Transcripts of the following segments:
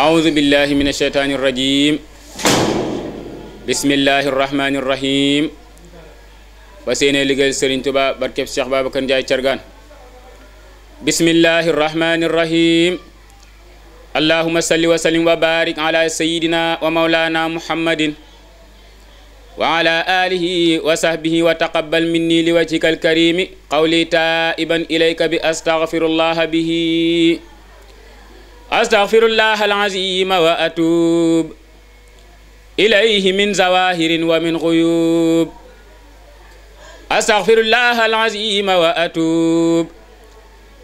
أعوذ بالله من الشيطان الرجيم بسم الله الرحمن الرحيم وسينا لقل سرين تبا بركب الشيخ بابا كان جاي ترغان بسم الله الرحمن الرحيم اللهم صل وسلم وبارك على سيدنا ومولانا محمد وعلى آله وصحبه وتقبل مني لوجهك الكريم قولي تائبا إليك بأستغفر الله به أستغفر الله العظيم وأتوب إليه من زواهر ومن غيوب أستغفر الله العظيم وأتوب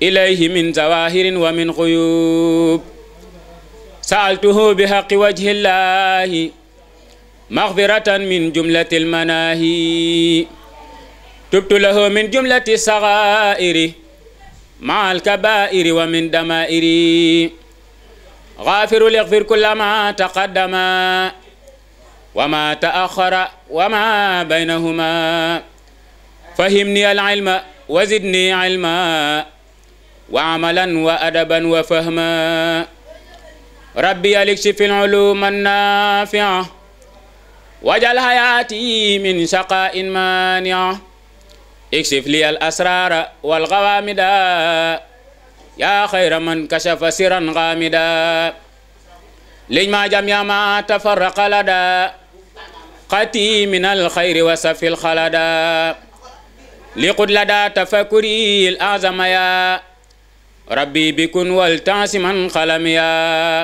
إليه من زواهر ومن غيوب سألته بحق وجه الله مغفرة من جملة المناهي تبت له من جملة الصغائر مع الكبائر ومن دمائري غافر ليغفر كل ما تقدم وما تأخر وما بينهما فهمني العلم وزدني علما وعملا وأدبا وفهما ربي اكشف العلوم النافعة وجل حياتي من شقاء مانعة اكشف لي الأسرار والغوامد يا خير من كشف سرا غامدا لما جميع ما تفرق لدى قتي من الخير وسف الخلدا لقد لدى تفكري الأعظم يا ربي بكن والتعس من قلم يا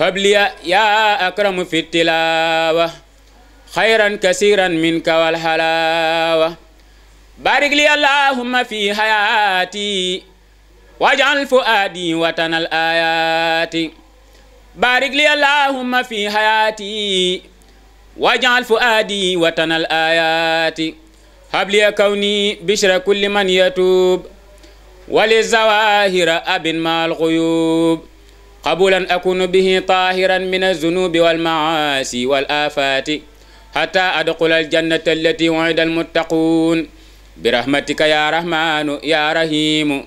هب لي يا أكرم في التلاوة خيرا كثيرا منك والحلاوة بارك لي اللهم في حياتي واجعل فؤادي وطن الآيات بارك لي اللهم في حياتي واجعل فؤادي وطن الآيات هب لي كوني بشر كل من يتوب وللزواهر أب مع الغيوب قبولا أكون به طاهرا من الذنوب والمعاصي والآفات حتى أدخل الجنة التي وعد المتقون برحمتك يا رحمن يا رحيم